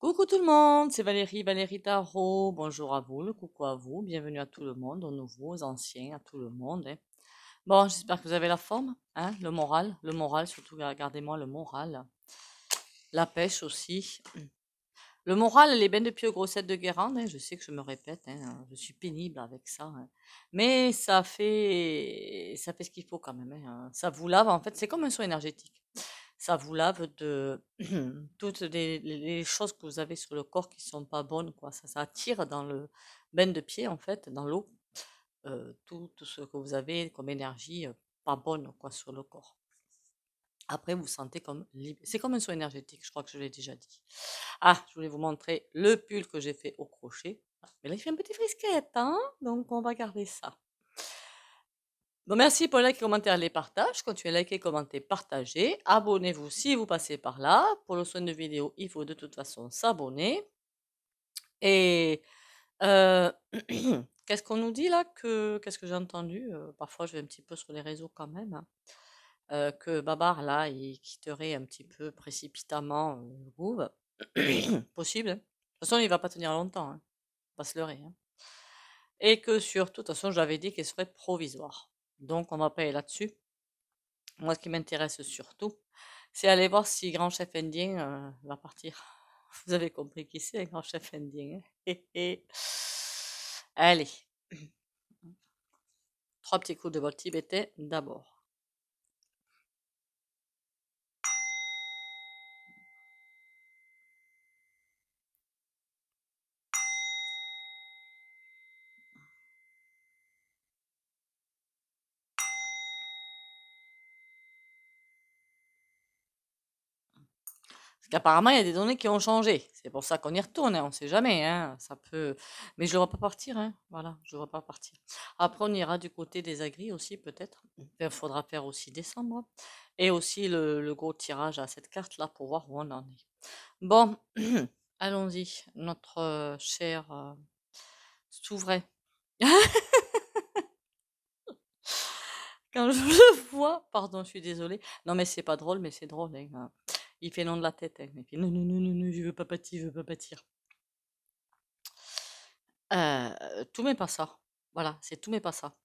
Coucou tout le monde, c'est Valérie, Valérie Tarot. Bonjour à vous, le coucou à vous. Bienvenue à tout le monde, aux nouveaux, aux anciens, à tout le monde. Hein. Bon, j'espère que vous avez la forme, hein, le moral, le moral, surtout gardez-moi le moral. La pêche aussi. Le moral, les bains de pied aux grossettes de Guérande, hein, je sais que je me répète, je suis pénible avec ça. Mais ça fait, ça fait ce qu'il faut quand même. Ça vous lave, en fait, c'est comme un soin énergétique ça vous lave de toutes les, choses que vous avez sur le corps qui sont pas bonnes, quoi. Ça, ça attire dans le bain de pied, en fait, dans l'eau, euh, tout, ce que vous avez comme énergie euh, pas bonne, quoi, sur le corps. Après, vous, vous sentez comme libre. C'est comme un soin énergétique, je crois que je l'ai déjà dit. Ah, je voulais vous montrer le pull que j'ai fait au crochet. Mais là, il fait un petit frisquette, hein Donc, on va garder ça merci pour les likes, commentaires, les partages. Continuez à liker, commenter, partager. Abonnez-vous si vous passez par là. Pour le soin de vidéo, il faut de toute façon s'abonner. Et euh, qu'est-ce qu'on nous dit là Qu'est-ce que j'ai entendu euh, Parfois, je vais un petit peu sur les réseaux quand même. Hein. Euh, que Babar, là, il quitterait un petit peu précipitamment le groupe. Possible. Hein. De toute façon, il ne va pas tenir longtemps. va hein. se leurrer. Et que surtout, de toute façon, j'avais dit qu'il serait provisoire. Donc, on va pas aller là-dessus. Moi, ce qui m'intéresse surtout, c'est aller voir si Grand Chef ending euh, va partir. Vous avez compris qui c'est, Grand Chef Indien. Hein? Allez. Trois petits coups de votre tibétain d'abord. Apparemment, il y a des données qui ont changé. C'est pour ça qu'on y retourne, hein, on ne sait jamais. Hein, ça peut... Mais je ne vois pas partir. Hein, voilà, je pas partir. Après, on ira du côté des agris aussi, peut-être. Il faudra faire aussi décembre. Et aussi le, gros tirage à cette carte-là pour voir où on en est. Bon, allons-y, notre euh, cher euh, Quand je le vois, pardon, je suis désolée. Non, mais c'est pas drôle, mais c'est drôle. Il fait non de la tête. Hein. Il fait non, non, non, non, je veux pas pâtir, je veux pas pâtir. Euh, tout mais pas ça. Voilà, c'est tout mais pas ça.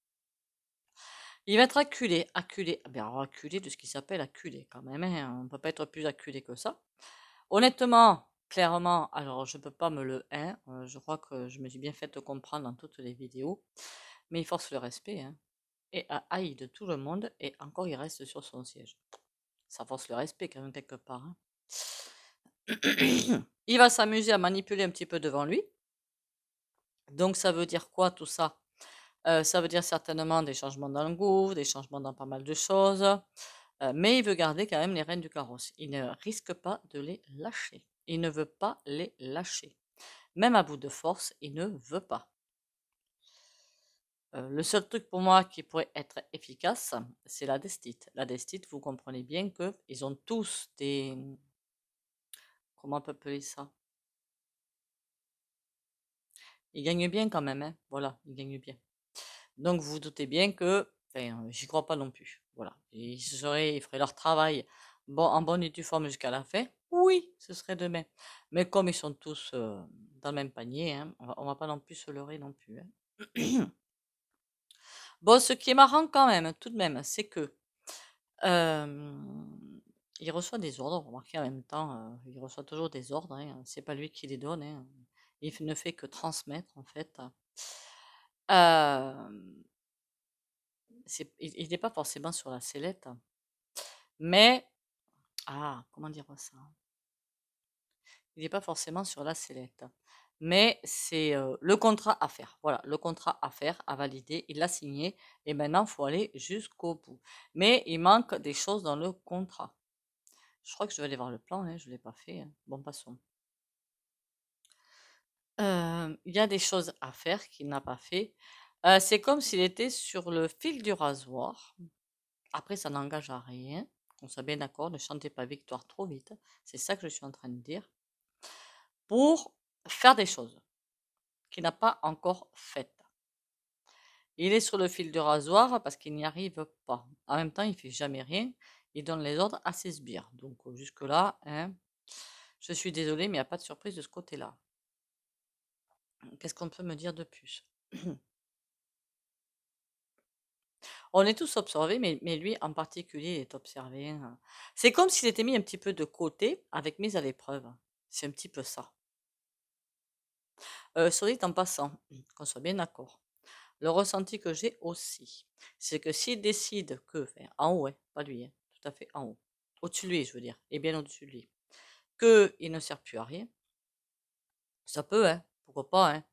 Il va être acculé, acculé, ah bien acculé de ce qui s'appelle acculé quand même. Hein. On ne peut pas être plus acculé que ça. Honnêtement, clairement, alors je ne peux pas me le hein, euh, je crois que je me suis bien fait comprendre dans toutes les vidéos, mais il force le respect. Hein. Et à haï de tout le monde, et encore il reste sur son siège ça force le respect quand même quelque part. Hein. Il va s'amuser à manipuler un petit peu devant lui. Donc ça veut dire quoi tout ça euh, ça veut dire certainement des changements dans le goût, des changements dans pas mal de choses, euh, mais il veut garder quand même les rênes du carrosse. Il ne risque pas de les lâcher. Il ne veut pas les lâcher. Même à bout de force, il ne veut pas. Euh, le seul truc pour moi qui pourrait être efficace, c'est la destite. La destite, vous comprenez bien qu'ils ont tous des... Comment on peut appeler ça Ils gagnent bien quand même, hein. voilà, ils gagnent bien. Donc vous, vous doutez bien que... Enfin, j'y crois pas non plus. Voilà, ils, seraient, ils feraient leur travail en bonne et due forme jusqu'à la fin. Oui, ce serait demain. Mais comme ils sont tous euh, dans le même panier, hein, on, ne va pas non plus se leurrer non plus. Hein. Bon, ce qui est marrant quand même, tout de même, c'est que il reçoit des ordres. Remarquez en même temps, il reçoit toujours des ordres. Ce hein, c'est pas lui qui les donne. Hein. il ne fait que transmettre en fait. il n'est pas forcément sur la sellette, mais ah, comment dire ça Il n'est pas forcément sur la sellette mais c'est le contrat à faire. Voilà, le contrat à faire, à valider, il l'a signé et maintenant il faut aller jusqu'au bout. Mais il manque des choses dans le contrat. Je crois que je vais aller voir le plan, hein, je ne l'ai pas fait. Hein. Bon, passons. Il y a des choses à faire qu'il n'a pas fait. c'est comme s'il était sur le fil du rasoir. Après, ça n'engage à rien. On soit bien d'accord, ne chantez pas victoire trop vite. C'est ça que je suis en train de dire. Pour faire des choses qu'il n'a pas encore faites. Il est sur le fil du rasoir parce qu'il n'y arrive pas. En même temps, il ne fait jamais rien. Il donne les ordres à ses sbires. Donc euh, jusque-là, hein, je suis désolée, mais il n'y a pas de surprise de ce côté-là. Qu'est-ce qu'on peut me dire de plus On est tous observés, mais, mais, lui en particulier est observé. Hein. C'est comme s'il était mis un petit peu de côté avec mise à l'épreuve. C'est un petit peu ça. Euh, dit en passant, qu'on soit bien d'accord, le ressenti que j'ai aussi, c'est que s'il décide que, en haut, hein, pas lui, hein, tout à fait en haut, au-dessus de lui, je veux dire, et bien au-dessus de lui, qu'il ne sert plus à rien, ça peut, hein, pourquoi pas,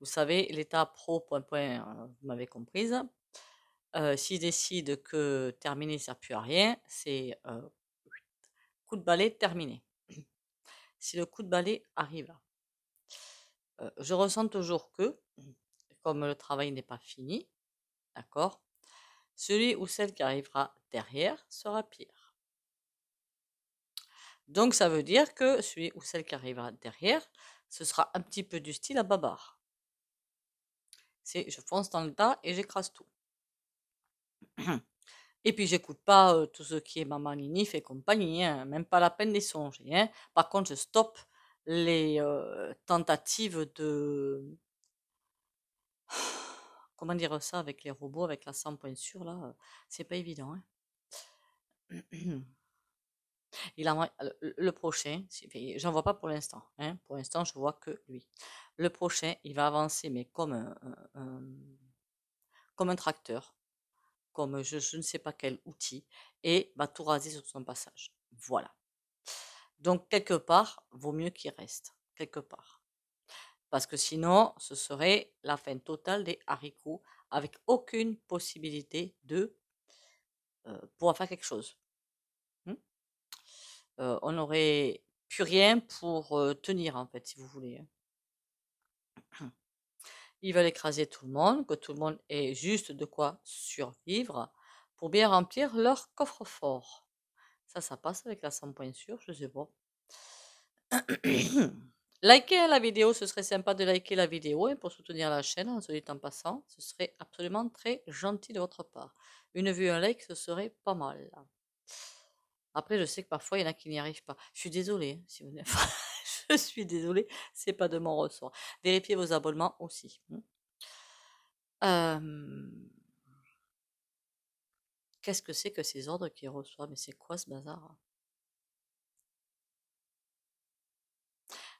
Vous savez, l'état pro, point, point, euh, vous m'avez comprise. Euh, s'il décide que terminer ne sert plus à rien, c'est euh, coup de balai terminé. si le coup de balai arrive là, euh, je ressens toujours que, comme le travail n'est pas fini, d'accord, celui ou celle qui arrivera derrière sera pire. Donc ça veut dire que celui ou celle qui arrivera derrière, ce sera un petit peu du style à babar. C'est je fonce dans le tas et j'écrase tout. Et puis j'écoute pas euh, tout ce qui est maman Ninif fait compagnie, hein, même pas la peine d'y songer. Hein. Par contre, je stoppe les tentatives de... Comment dire ça avec les robots, avec la 100 points sur là C'est pas évident. Hein. Mmh. Il a le prochain, j'en vois pas pour l'instant. Hein. pour l'instant, je vois que lui. Le prochain, il va avancer, mais comme comme un tracteur, comme je, je, ne sais pas quel outil, et va tout raser sur son passage. Voilà. Donc, quelque part, vaut mieux qu'il reste, quelque part. Parce que sinon, ce serait la fin totale des haricots avec aucune possibilité de pouvoir faire quelque chose. Hein. on n'aurait plus rien pour tenir, en fait, si vous voulez. Hein. Ils veulent écraser tout le monde, que tout le monde ait juste de quoi survivre pour bien remplir leur coffre-fort. Ça, ça passe avec la 100 points sûrs, je sais pas. Likez la vidéo, ce serait sympa de liker la vidéo et hein, pour soutenir la chaîne, en dit en passant, ce serait absolument très gentil de votre part. Une vue, un like, ce serait pas mal. Après, je sais que parfois, il y en a qui n'y arrivent pas. Je suis désolée, hein, si vous Je suis désolée, c'est pas de mon ressort. Vérifiez vos abonnements aussi. Euh... Qu'est-ce que c'est que ces ordres qu'il reçoit Mais c'est quoi ce bazar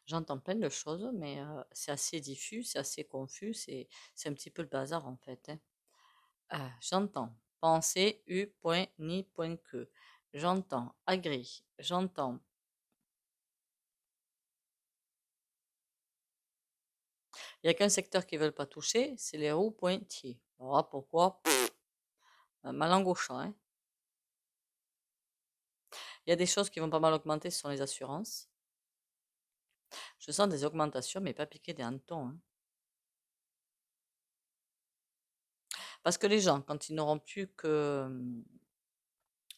J'entends plein de choses, mais euh, c'est assez diffus, c'est assez confus, c'est un petit peu le bazar en fait. Hein. Euh, j'entends penser u point ni point que. J'entends agri. J'entends Il n'y a qu'un secteur qu'ils ne veulent pas toucher, c'est les roues pointiers. Alors pourquoi euh, ma Hein. Il y a des choses qui vont pas mal augmenter, ce sont les assurances. Je sens des augmentations, mais pas piquer des hantons. Hein. Parce que les gens, quand ils n'auront plus que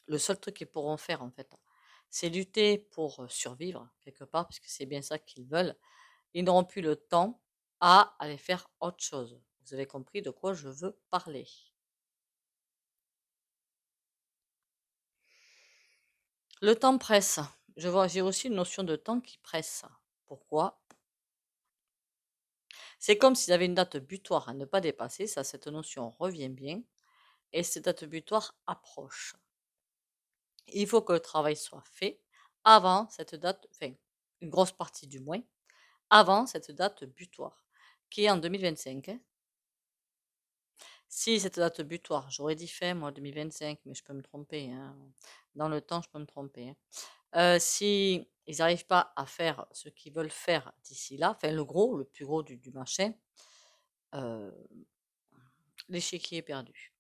le seul truc qu'ils pourront faire, en fait, c'est lutter pour survivre quelque part, puisque c'est bien ça qu'ils veulent. Ils n'auront plus le temps à aller faire autre chose. Vous avez compris de quoi je veux parler. Le temps presse. Je vois, j'ai aussi une notion de temps qui presse. Pourquoi C'est comme y avait une date butoir à ne pas dépasser. Ça, cette notion revient bien. Et cette date butoir approche. Il faut que le travail soit fait avant cette date, enfin, une grosse partie du moins, avant cette date butoir, qui est en 2025. Si cette date butoir, j'aurais dit fait moi 2025, mais je peux me tromper. Hein. Dans le temps, je peux me tromper. Hein. Euh, si ils n'arrivent pas à faire ce qu'ils veulent faire d'ici là, enfin le gros, le plus gros du, du machin, euh, est perdu.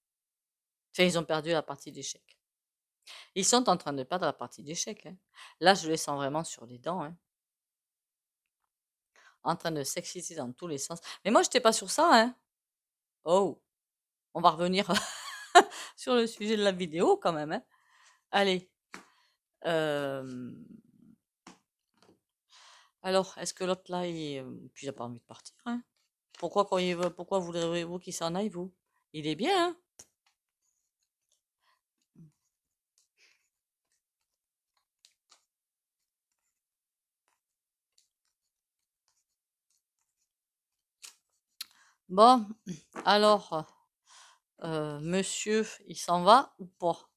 Enfin, ils ont perdu la partie d'échec. Ils sont en train de perdre la partie d'échec. Hein. Là, je les sens vraiment sur les dents. En train de s'exciter dans tous les sens. Mais moi, je n'étais pas sur ça. Hein. Oh on va revenir sur le sujet de la vidéo quand même. Hein. Allez. Euh, alors, est-ce que l'autre là, il... Euh, puis, il n'a pas envie de partir. Hein? pourquoi, quand pourquoi voudriez-vous qu'il s'en aille, vous Il est bien, hein Bon, alors, euh, monsieur, il s'en va ou pas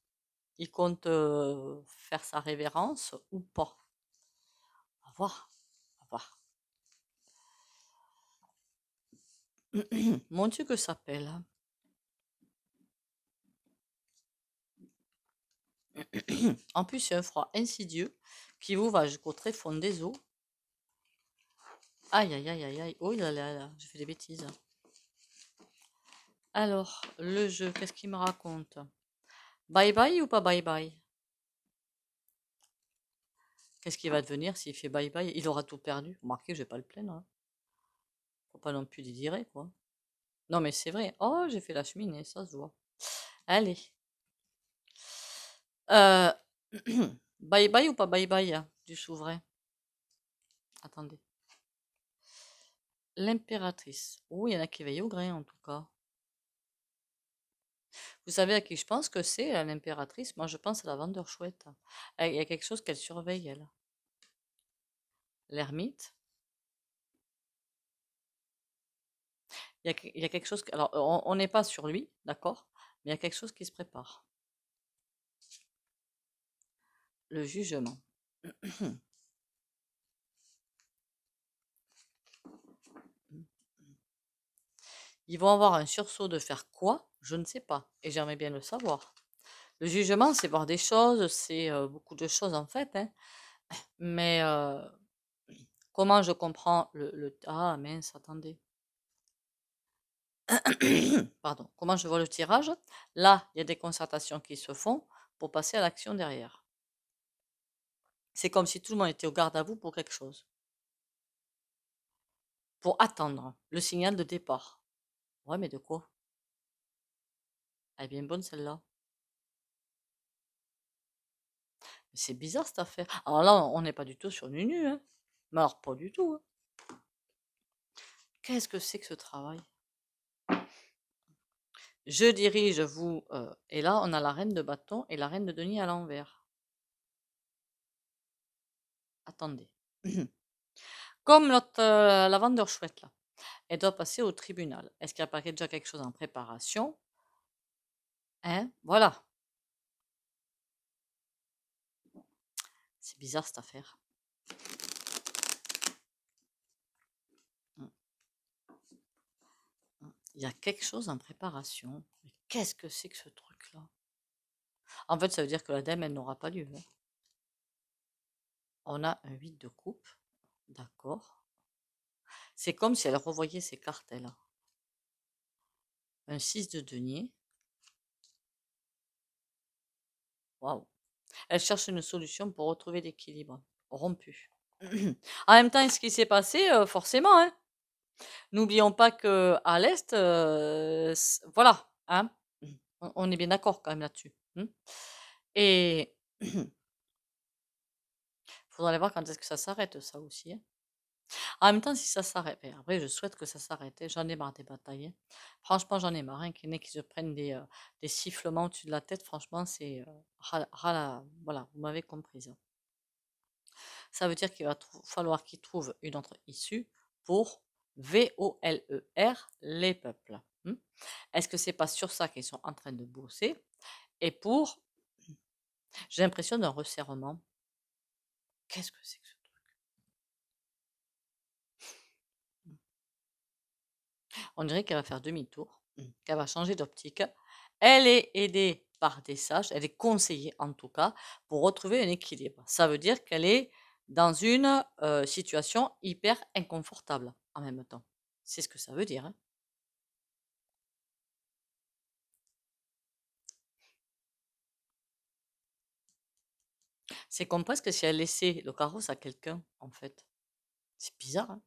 Il compte euh, faire sa révérence ou pas On voir. Mon Dieu, que s'appelle hein. en plus, c'est un froid insidieux qui vous va jusqu'au très fond des eaux. Aïe, aïe, aïe, aïe, aïe. Oh là là, là. j'ai fait des bêtises. Hein. Alors, le jeu, qu'est-ce qu'il me raconte Bye bye ou pas bye bye Qu'est-ce qu'il va devenir s'il fait bye bye Il aura tout perdu. Remarquez, je n'ai pas le plaindre. ne hein. Faut pas non plus désirer, quoi. Non, mais c'est vrai. Oh, j'ai fait la cheminée, ça se voit. Allez. Euh, bye bye ou pas bye bye hein, du souverain Attendez. L'impératrice. Oh, il y en a qui veillent au grain, en tout cas. Vous savez à qui je pense que c'est, l'impératrice Moi, je pense à la vendeur chouette. Il y a quelque chose qu'elle surveille, elle. L'ermite. Il, il y, a, quelque chose. Alors, on n'est pas sur lui, d'accord Mais il y a quelque chose qui se prépare. Le jugement. Hum. Ils vont avoir un sursaut de faire quoi Je ne sais pas. Et j'aimerais bien le savoir. Le jugement, c'est voir des choses, c'est beaucoup de choses en fait. Hein. Mais comment je comprends le, le... Ah mince, attendez. Pardon. Comment je vois le tirage Là, il y a des concertations qui se font pour passer à l'action derrière. C'est comme si tout le monde était au garde à vous pour quelque chose. Pour attendre le signal de départ. Ouais, mais de quoi Elle est bien bonne celle-là. C'est bizarre cette affaire. Alors là, on n'est pas du tout sur Nunu. Hein. Mais pas du tout. Hein. Qu'est-ce que c'est que ce travail Je dirige vous. Euh, et là, on a la reine de bâton et la reine de Denis à l'envers. Attendez. Comme euh, la vendeur chouette là elle doit passer au tribunal. Est-ce qu'il a déjà quelque chose en préparation Hein Voilà. C'est bizarre cette affaire. Mmh. Mmh. Il y a quelque chose en préparation. qu'est-ce que c'est que ce truc-là En fait, ça veut dire que la dame, elle n'aura pas lieu. Hein. On a un 8 de coupe. D'accord. C'est comme si elle revoyait ces cartes, là. Un 6 de denier. Waouh. Elle cherche une solution pour retrouver l'équilibre. Rompu. en même temps, ce qui s'est passé, euh, forcément, hein. N'oublions pas que à l'est, euh, voilà, hein, on est bien d'accord quand même là-dessus. Hein. Et faudra aller voir quand est-ce que ça s'arrête, ça aussi. Hein. En même temps, si ça s'arrête, ben, après, je souhaite que ça s'arrête. Hein. J'en ai marre des batailles. Franchement, j'en ai marre. Hein, qu'il y ait se prennent des, euh, des sifflements au-dessus de la tête, franchement, c'est. Euh, voilà, vous m'avez compris. Hein. Ça veut dire qu'il va falloir qu'ils trouvent une autre issue pour V-O-L-E-R, les peuples. Hmm. Est-ce que c'est pas sur ça qu'ils sont en train de bosser Et pour. J'ai l'impression d'un resserrement. Qu'est-ce que c'est On dirait qu'elle va faire demi-tour, mmh. qu'elle va changer d'optique. Elle est aidée par des sages, elle est conseillée en tout cas, pour retrouver un équilibre. Ça veut dire qu'elle est dans une situation hyper inconfortable en même temps. C'est ce que ça veut dire. Hein. C'est comme presque si elle laissait le carrosse à quelqu'un, en fait. C'est bizarre. Hein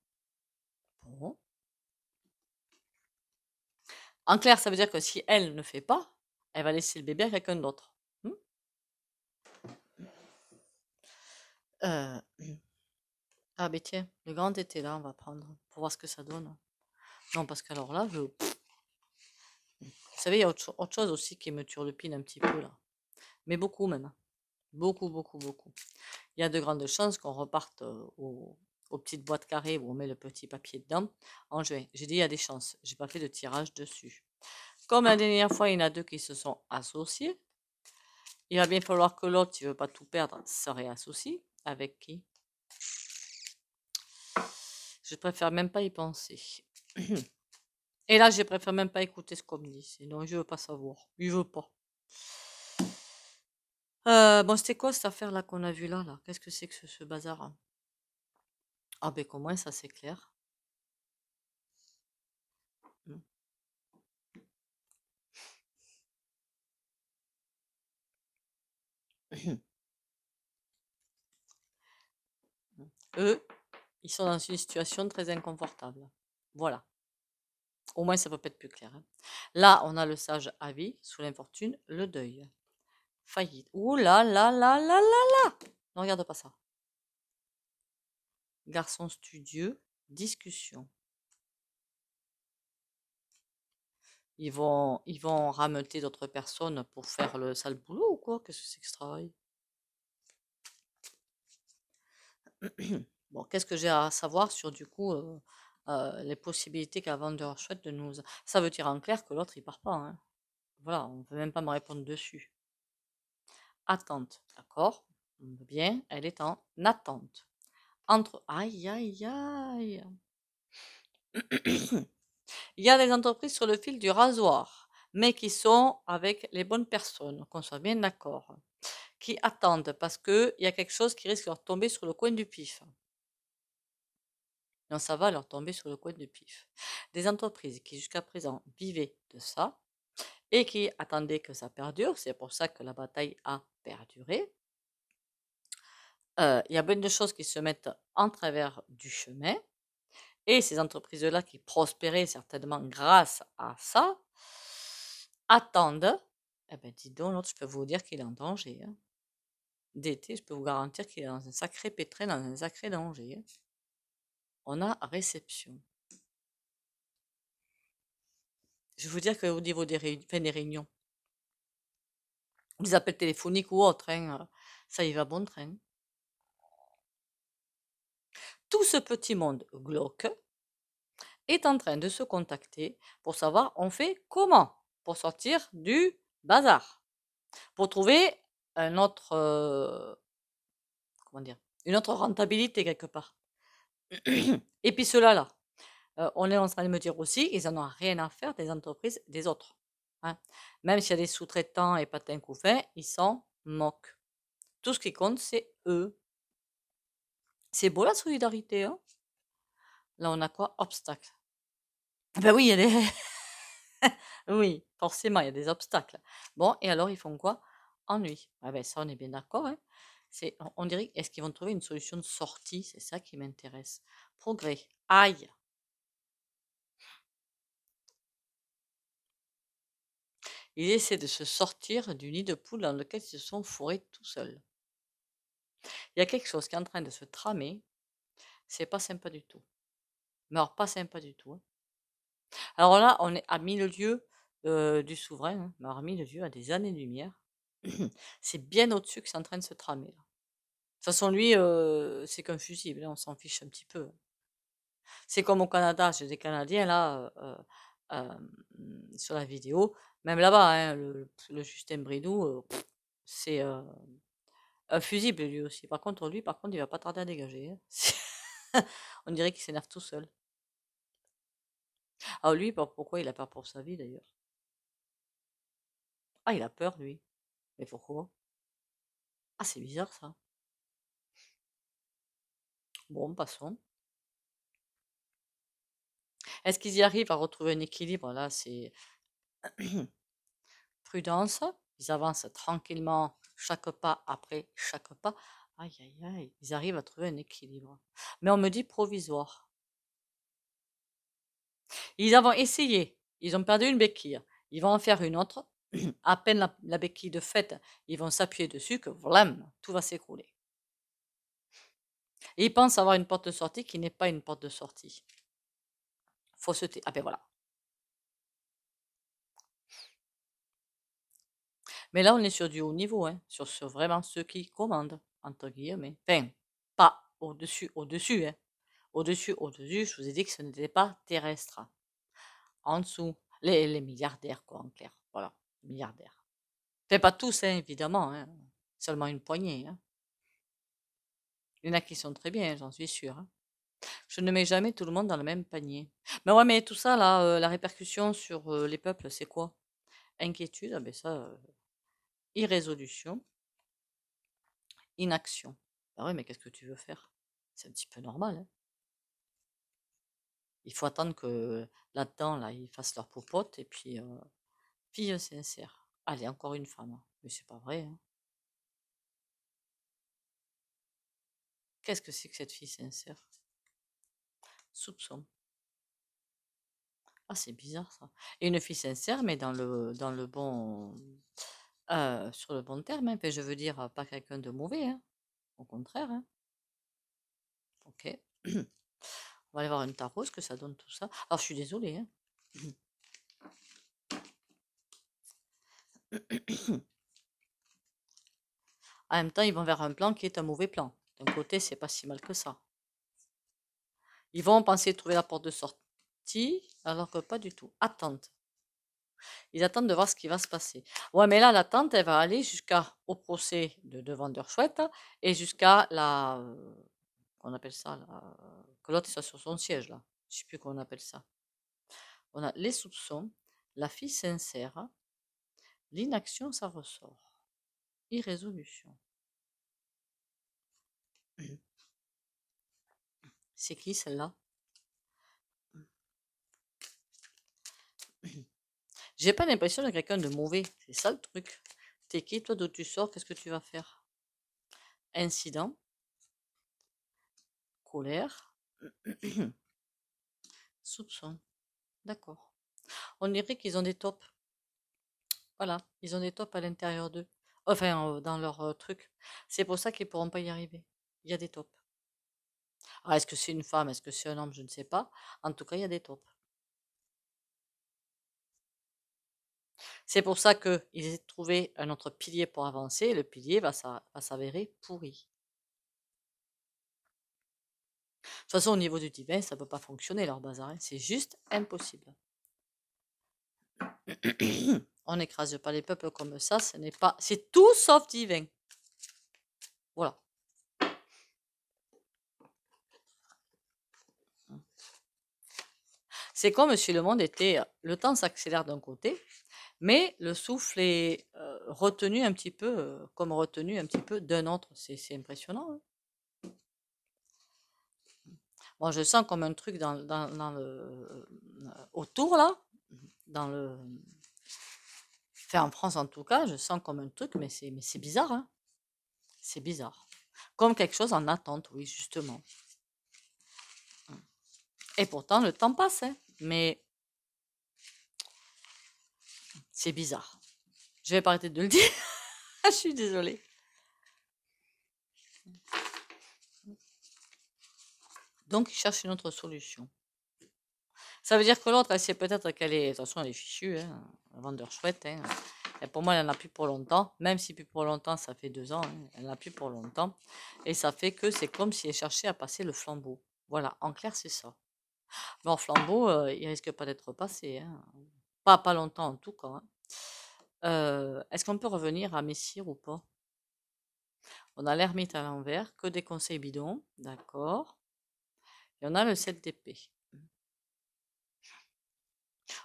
en clair, ça veut dire que si elle ne fait pas, elle va laisser le bébé à quelqu'un d'autre. Hmm? Euh, mmh. Ah, mais ben, tiens, le grand était là, on va prendre pour voir ce que ça donne. Non, parce qu'alors là, je. Mmh. Vous savez, il y a autre, chose aussi qui me le turlupine un petit peu là. Mais beaucoup même. Beaucoup, beaucoup, beaucoup. Il y a de grandes chances qu'on reparte euh, au, aux petites boîtes carrées où on met le petit papier dedans en juin. J'ai dit, il y a des chances. J'ai pas fait de tirage dessus. Comme la dernière fois, il y en a deux qui se sont associés. Il va bien falloir que l'autre, ne veut pas tout perdre, se réassocie. Avec qui Je préfère même pas y penser. Et là, je préfère même pas écouter ce qu'on me dit. Sinon, je veux pas savoir. Il veut pas. Euh, bon, c'était quoi cette affaire là qu'on a vue là, là Qu'est-ce que c'est que ce bazar hein? Ah ben qu'au moins ça c'est clair. Mmh. Mmh. Eux, ils sont dans une situation très inconfortable. Voilà. Au moins, ça peut être plus clair. Hein. Là, on a le sage à vie, sous l'infortune, le deuil. Faillite. Ouh là là là là là là Ne regarde pas ça garçon studieux, discussion. Ils vont, ils vont d'autres personnes pour faire le sale boulot ou quoi Qu'est-ce que c'est que ce travail Bon, qu'est-ce que j'ai à savoir sur du coup euh, euh, les possibilités vendeur souhaite de nous. Ça veut dire en clair que l'autre il part pas. Hein. Voilà, on ne peut même pas me répondre dessus. Attente, d'accord Bien, elle est en attente entre... Aïe, aïe, aïe. Il y a des entreprises sur le fil du rasoir, mais qui sont avec les bonnes personnes, qu'on soit bien d'accord, qui attendent parce qu'il y a quelque chose qui risque de leur tomber sur le coin du pif. Non, ça va leur tomber sur le coin du pif. Des entreprises qui jusqu'à présent vivaient de ça et qui attendaient que ça perdure, c'est pour ça que la bataille a perduré, euh, il y a bien de choses qui se mettent en travers du chemin. Et ces entreprises-là qui prospéraient certainement grâce à ça, attendent. Eh bien, dis donc, l'autre, je peux vous dire qu'il est en danger. Hein. D'été, je peux vous garantir qu'il est dans un sacré pétrin, dans un sacré danger. Hein. On a réception. Je vais vous dire qu'au niveau des, réunions, des réunions, appels téléphoniques ou autres, hein, euh, ça y va bon train tout ce petit monde glauque est en train de se contacter pour savoir on fait comment pour sortir du bazar, pour trouver un autre, euh, dire, une autre rentabilité quelque part. Et puis cela là, euh, on est en train de me dire aussi, ils n'en ont rien à faire des entreprises des autres. Hein. Même s'il y a des sous-traitants et patins couffins, ils s'en moquent. Tout ce qui compte, c'est eux. C'est beau la solidarité. Hein? Là, on a quoi Obstacle. Ah ben bah oui, il y a des... oui, forcément, il y a des obstacles. Bon, et alors, ils font quoi Ennui. Ah ben ça, on est bien d'accord. Hein. c'est, on dirait, est-ce qu'ils vont trouver une solution de sortie C'est ça qui m'intéresse. Progrès. Aïe. Ils essaient de se sortir du nid de poule dans lequel ils se sont fourrés tout seuls. Il y a quelque chose qui est en train de se tramer. C'est pas sympa du tout. Mais alors, pas sympa du tout. Hein. Alors là, on est à mille lieues euh, du souverain, hein, mais à mille lieues, à des années-lumière. c'est bien au-dessus que c'est en train de se tramer. Là. De toute façon, lui, euh, c'est qu'un fusible, hein, on s'en fiche un petit peu. C'est comme au Canada, j'ai des Canadiens là, euh, sur la vidéo. Même là-bas, le, le, Justin Bridou, c'est un euh, fusible lui aussi. Par contre, lui, par contre, il va pas tarder à dégager. Hein. On dirait qu'il s'énerve tout seul. Ah, lui, pourquoi il a peur pour sa vie d'ailleurs Ah, il a peur lui. Mais pourquoi Ah, c'est bizarre ça. Bon, passons. Est-ce qu'ils y arrivent à retrouver un équilibre Là, c'est prudence. Ils avancent tranquillement chaque pas après chaque pas. Aïe, aïe, aïe, ils arrivent à trouver un équilibre. Mais on me dit provisoire. Ils ont essayé, ils ont perdu une béquille, ils vont en faire une autre. à peine la, béquille de fait, ils vont s'appuyer dessus que vlam, tout va s'écrouler. ils pensent avoir une porte de sortie qui n'est pas une porte de sortie. Faut se Ah ben voilà, Mais là, on est sur du haut niveau, hein, sur, vraiment ceux qui commandent, entre guillemets. Enfin, pas au-dessus, au-dessus. Hein. Au-dessus, au-dessus, je vous ai dit que ce n'était pas terrestre. En dessous, les, milliardaires, quoi, en clair. Voilà, milliardaires. Enfin, pas tous, hein, évidemment, seulement une poignée. Il y en a qui sont très bien, j'en suis sûr Je ne mets jamais tout le monde dans le même panier. Mais ouais, mais tout ça, euh, la répercussion sur euh, les peuples, c'est quoi Inquiétude, ah ben ça, euh, irrésolution, inaction. Ah oui, mais qu'est-ce que tu veux faire C'est un petit peu normal. Hein. il faut attendre que là-dedans, là, ils fassent leur popote et puis, Fille euh, euh, sincère. Allez, encore une femme. Hein. Mais c'est pas vrai. Hein. Qu'est-ce que c'est que cette fille sincère Soupçon. Ah, c'est bizarre ça. Et une fille sincère, mais dans le, dans le bon sur le bon terme, hein, je veux dire, pas quelqu'un de mauvais, hein, au contraire. Hein. Ok. On va aller voir une tarot, ce que ça donne tout ça. Alors, je suis désolée. en même temps, ils vont vers un plan qui est un mauvais plan. D'un côté, c'est pas si mal que ça. Ils vont penser trouver la porte de sortie, alors que pas du tout. Attente. Ils attendent de voir ce qui va se passer. Ouais, mais là, l'attente, elle va aller jusqu'au procès de, de chouette hein, et jusqu'à la. Euh, qu'on on appelle ça. La, euh, que l'autre soit sur son siège, là. Je ne sais plus comment on appelle ça. On a les soupçons, la fille sincère, l'inaction, ça ressort. Irrésolution. C'est qui celle-là J'ai pas l'impression de quelqu'un de mauvais. C'est ça le truc. T'es qui, toi, d'où tu sors Qu'est-ce que tu vas faire Incident. Colère. Soupçon. D'accord. On dirait qu'ils ont des tops. Voilà, ils ont des tops à l'intérieur d'eux. Enfin, euh, dans leur euh, truc. C'est pour ça qu'ils ne pourront pas y arriver. Il y a des tops. est-ce que c'est une femme Est-ce que c'est un homme Je ne sais pas. En tout cas, il y a des tops. C'est pour ça qu'ils ont trouvé un autre pilier pour avancer, le pilier va s'avérer pourri. De toute façon, au niveau du divin, ça ne peut pas fonctionner, leur bazar. Hein. C'est juste impossible. On n'écrase pas les peuples comme ça, ce n'est pas. C'est tout sauf divin. Voilà. C'est comme si le monde était. Le temps s'accélère d'un côté, mais le souffle est retenu un petit peu, comme retenu un petit peu d'un autre. C'est, impressionnant. Hein. bon, je sens comme un truc dans, le, autour, là. Dans le... Enfin, en France, en tout cas, je sens comme un truc, mais c'est, mais c'est bizarre. Hein. c'est bizarre. Comme quelque chose en attente, oui, justement. Et pourtant, le temps passe. Hein. mais c'est bizarre. Je vais pas arrêter de le dire. Je suis désolée. Donc, il cherche une autre solution. Ça veut dire que l'autre, c'est peut-être qu'elle est. Attention, elle est fichue, hein, vendeur chouette. Hein. Et pour moi, elle n'en a plus pour longtemps. Même si plus pour longtemps, ça fait deux ans, hein, elle n'en a plus pour longtemps. Et ça fait que c'est comme si elle cherchait à passer le flambeau. Voilà, en clair, c'est ça. Bon, flambeau, euh, il risque pas d'être passé. Hein. Pas, longtemps en tout cas. Hein. Euh, est-ce qu'on peut revenir à Messire ou pas On a l'ermite à l'envers, que des conseils bidons, d'accord. Et on a le 7 d'épée.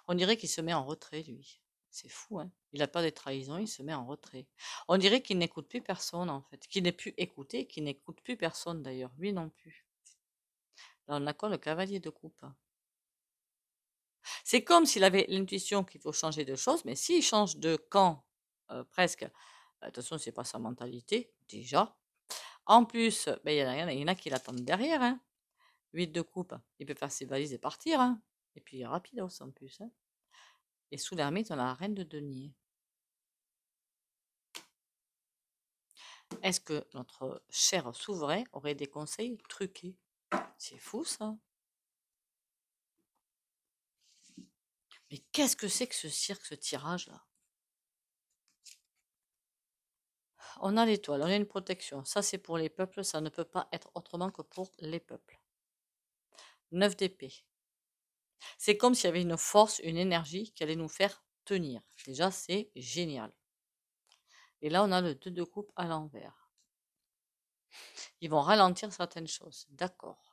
On dirait qu'il se met en retrait, lui. C'est fou, hein Il n'a pas des trahisons, il se met en retrait. On dirait qu'il n'écoute plus personne, en fait. Qu'il n'est plus écouté, qu'il n'écoute plus personne, d'ailleurs. Lui non plus. Là, on a quoi le cavalier de coupe c'est comme s'il avait l'intuition qu'il faut changer de choses, mais s'il change de camp euh, presque, ce bah, n'est pas sa mentalité déjà. En plus, bah, il ben, y, y, en a qui l'attendent derrière. Hein. 8 de coupe, il peut faire ses valises et partir. Hein. Et puis rapide aussi en plus. Hein. Et sous l'ermite, on a la reine de denier. Est-ce que notre cher souverain aurait des conseils truqués C'est fou ça. Mais qu'est-ce que c'est que ce cirque, ce tirage-là On a l'étoile, on a une protection. Ça, c'est pour les peuples, ça ne peut pas être autrement que pour les peuples. 9 d'épée. C'est comme s'il y avait une force, une énergie qui allait nous faire tenir. Déjà, c'est génial. Et là, on a le 2 de coupe à l'envers. Ils vont ralentir certaines choses. D'accord.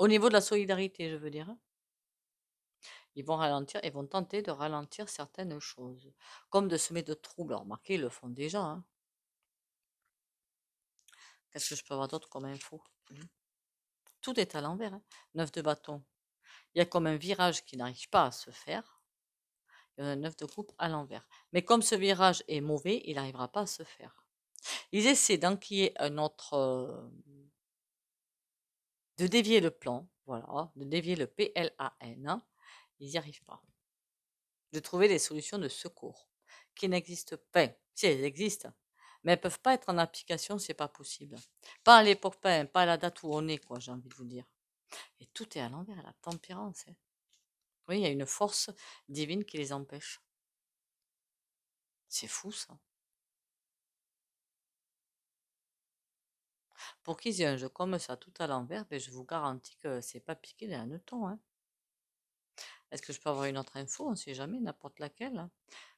Au niveau de la solidarité, je veux dire. Hein. Ils vont ralentir, et vont tenter de ralentir certaines choses, comme de semer de troubles. Remarquez, ils le font déjà. Hein. Qu'est-ce que je peux avoir d'autre comme info mmh. Tout est à l'envers. Hein. Neuf de bâton. Il y a comme un virage qui n'arrive pas à se faire. Il y a neuf de coupe à l'envers. Mais comme ce virage est mauvais, il n'arrivera pas à se faire. Ils essaient d'enquiller un autre euh, de dévier le plan, voilà, de dévier le PLAN, hein. ils n'y arrivent pas. De trouver des solutions de secours qui n'existent pas. Si elles existent, mais elles peuvent pas être en application, c'est pas possible. Pas à l'époque, pas à la date où on est, quoi, j'ai envie de vous dire. Et tout est à l'envers, la tempérance. Hein. Oui, il y a une force divine qui les empêche. C'est fou ça. pour qu'ils aient un jeu comme ça, tout à l'envers, et ben, je vous garantis que c'est pas piqué d'un neuton. Hein. Est-ce que je peux avoir une autre info On ne sait jamais, n'importe laquelle. Hein.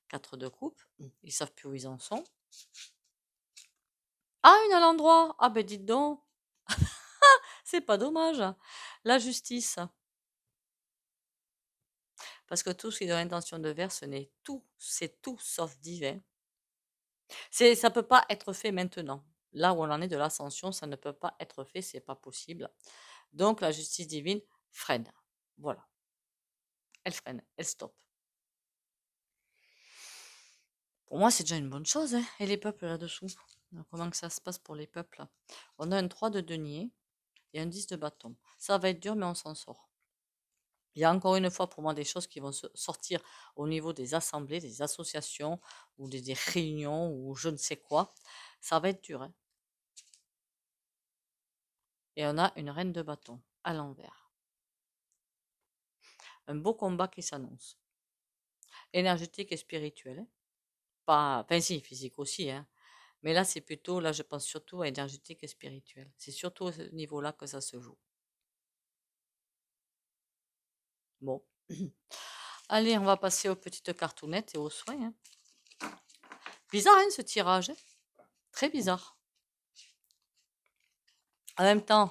Quatre de coupe, mmh, ils savent plus où ils en sont. Ah, une à l'endroit Ah ben dites donc C'est pas dommage. Hein. La justice. Parce que tout ce qui ont l'intention de vers, ce n'est tout, c'est tout sauf divin. Ça ne peut pas être fait maintenant là où on en est de l'ascension, ça ne peut pas être fait, c'est pas possible. Donc la justice divine freine. Voilà. Elle freine, elle stoppe. Pour moi, c'est déjà une bonne chose. Hein, et les peuples là-dessous Comment que ça se passe pour les peuples On a un 3 de denier et un 10 de bâton. Ça va être dur, mais on s'en sort. Il y a encore une fois pour moi des choses qui vont sortir au niveau des assemblées, des associations ou des, réunions ou je ne sais quoi. Ça va être dur. Hein. Et on a une reine de bâton à l'envers. Un beau combat qui s'annonce. Énergétique et spirituel. Pas, enfin si, physique aussi. Hein. Mais là, c'est plutôt, là, je pense surtout à énergétique et spirituel. C'est surtout à ce niveau-là que ça se joue. Bon. Allez, on va passer aux petites cartounettes et aux soins. Hein. Bizarre, hein, ce tirage. Hein. Très bizarre. En même temps,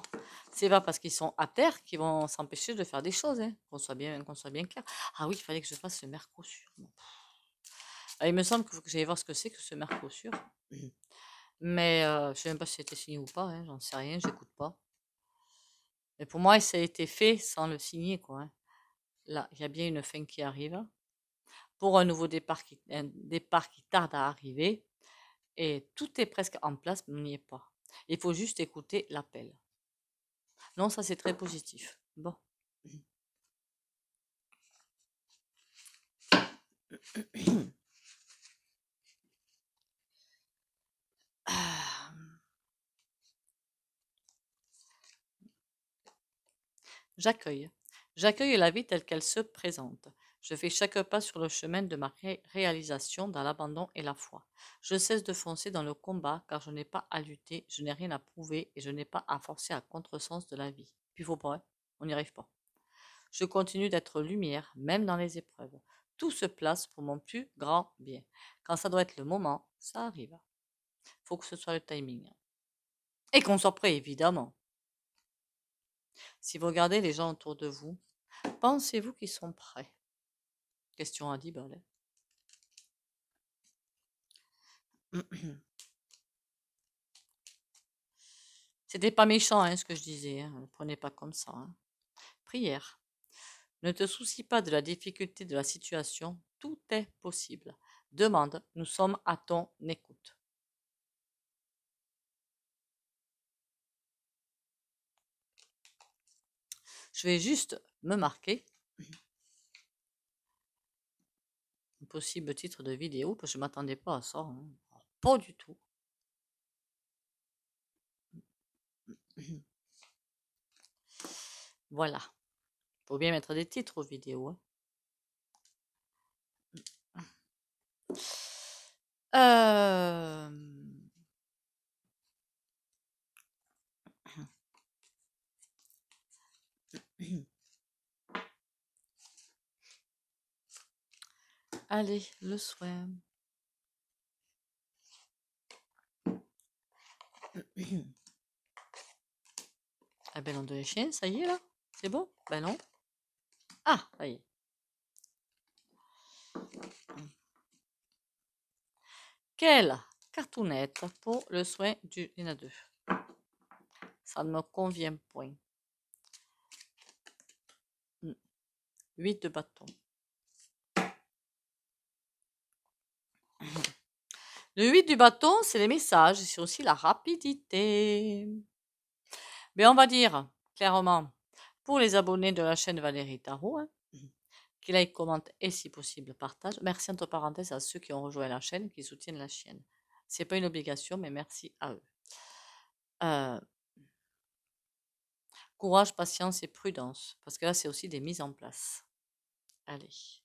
c'est pas parce qu'ils sont à terre qu'ils vont s'empêcher de faire des choses, hein, qu'on soit bien, qu'on soit bien clair. Ah oui, il fallait que je fasse ce Mercosur. Ah, il me semble faut que j'aille voir ce que c'est que ce Mercosur. Mais euh, je ne sais même pas si c'était signé ou pas, hein, j'en sais rien, j'écoute pas. Mais pour moi, ça a été fait sans le signer, quoi. Hein. Là, il y a bien une fin qui arrive. Pour un nouveau départ qui, un départ qui tarde à arriver. Et tout est presque en place, mais on n'y est pas. Il faut juste écouter l'appel. Non, ça c'est très positif. Bon. J'accueille. J'accueille la vie telle qu'elle se présente. Je fais chaque pas sur le chemin de ma réalisation dans l'abandon et la foi. Je cesse de foncer dans le combat car je n'ai pas à lutter, je n'ai rien à prouver et je n'ai pas à forcer à contresens de la vie. Puis faut pas, hein, on n'y arrive pas. Je continue d'être lumière, même dans les épreuves. Tout se place pour mon plus grand bien. Quand ça doit être le moment, ça arrive. Faut que ce soit le timing. Et qu'on soit prêt, évidemment. Si vous regardez les gens autour de vous, pensez-vous qu'ils sont prêts Question à ben, C'était pas méchant hein, ce que je disais, hein, ne prenez pas comme ça. Hein. Prière. Ne te soucie pas de la difficulté de la situation, tout est possible. Demande, nous sommes à ton écoute. Je vais juste me marquer possible titre de vidéo, parce que je m'attendais pas à ça. Hein. Pas du tout. Voilà. pour bien mettre des titres aux vidéos. Hein. Euh, Allez, le soin. Ah ben de la ça y est là C'est bon Ben non. Ah, ça y Quelle cartonnette pour le soin du à 2 Ça ne me convient point. 8 de bâtons. Le 8 du bâton, c'est les messages, c'est aussi la rapidité. Mais on va dire clairement, pour les abonnés de la chaîne Valérie Tarot, hein, qu'il qui like, commente et si possible partage. Merci entre parenthèses à ceux qui ont rejoint la chaîne, qui soutiennent la chaîne. Ce n'est pas une obligation, mais merci à eux. Euh, courage, patience et prudence, parce que là c'est aussi des mises en place. Allez.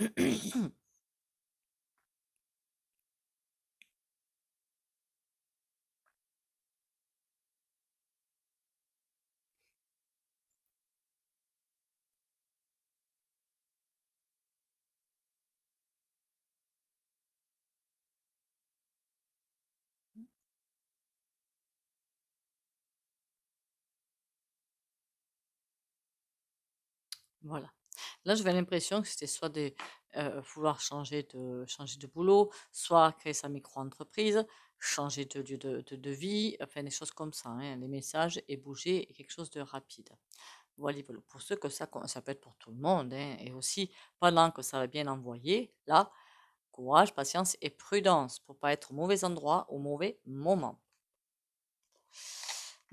Voilà. Là, j'avais l'impression que c'était soit de vouloir changer de, changer de boulot, soit créer sa micro-entreprise, changer de lieu de, vie, enfin des choses comme ça, les hein, messages et bouger quelque chose de rapide. Voilà, pour ceux que ça, ça peut être pour tout le monde, hein, et aussi pendant que ça va bien envoyer, là, courage, patience et prudence pour pas être au mauvais endroit au mauvais moment.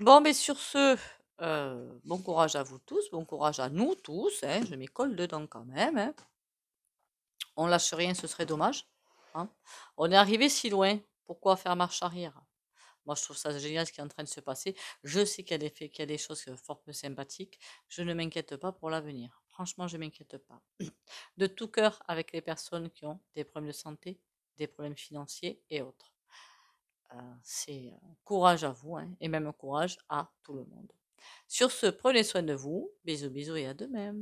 Bon, mais ben, sur ce, euh, bon courage à vous tous, bon courage à nous tous. Hein, je m'y colle dedans quand même. Hein. On lâche rien, ce serait dommage. Hein. On est arrivé si loin. Pourquoi faire marche arrière Moi, je trouve ça génial ce qui est en train de se passer. Je sais qu'il y, a des, choses fort peu sympathiques. Je ne m'inquiète pas pour l'avenir. Franchement, je ne m'inquiète pas. De tout cœur avec les personnes qui ont des problèmes de santé, des problèmes financiers et autres. Euh, c'est euh, courage à vous et même courage à tout le monde. Sur ce, prenez soin de vous. Bisous, bisous et à demain.